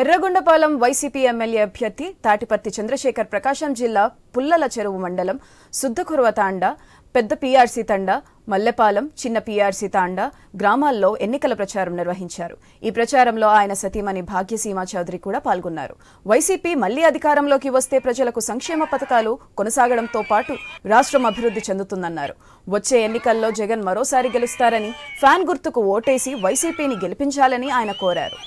Yerragondapalem YCP MLA అభ్యర్థి తాటిపర్తి చంద్రశేఖర్ ప్రకాశం జిల్లా పుల్లల చెరువు మండలం సుద్దకురవ తాండ పెద్ద పీఆర్సీ తండ మల్లెపాలెం చిన్న పీఆర్సీ తాండ గ్రామాల్లో ఎన్నికల ప్రచారం నిర్వహించారు ఈ ప్రచారంలో ఆయన సతీమణి భాగ్యసీమ చౌదరి కూడా పాల్గొన్నారు వైసీపీ మళ్లీ అధికారంలోకి వస్తే ప్రజలకు సంక్షేమ పథకాలు కొనసాగడంతో పాటు రాష్ట్రం అభివృద్ధి చెందుతుందన్నారు వచ్చే ఎన్నికల్లో జగన్ మరోసారి గెలుస్తారని ఫ్యాన్ గుర్తుకు ఓటేసి వైసీపీని గెలిపించాలని ఆయన కోరారు